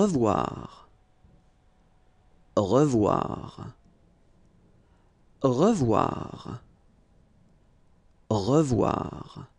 revoir, revoir, revoir, revoir.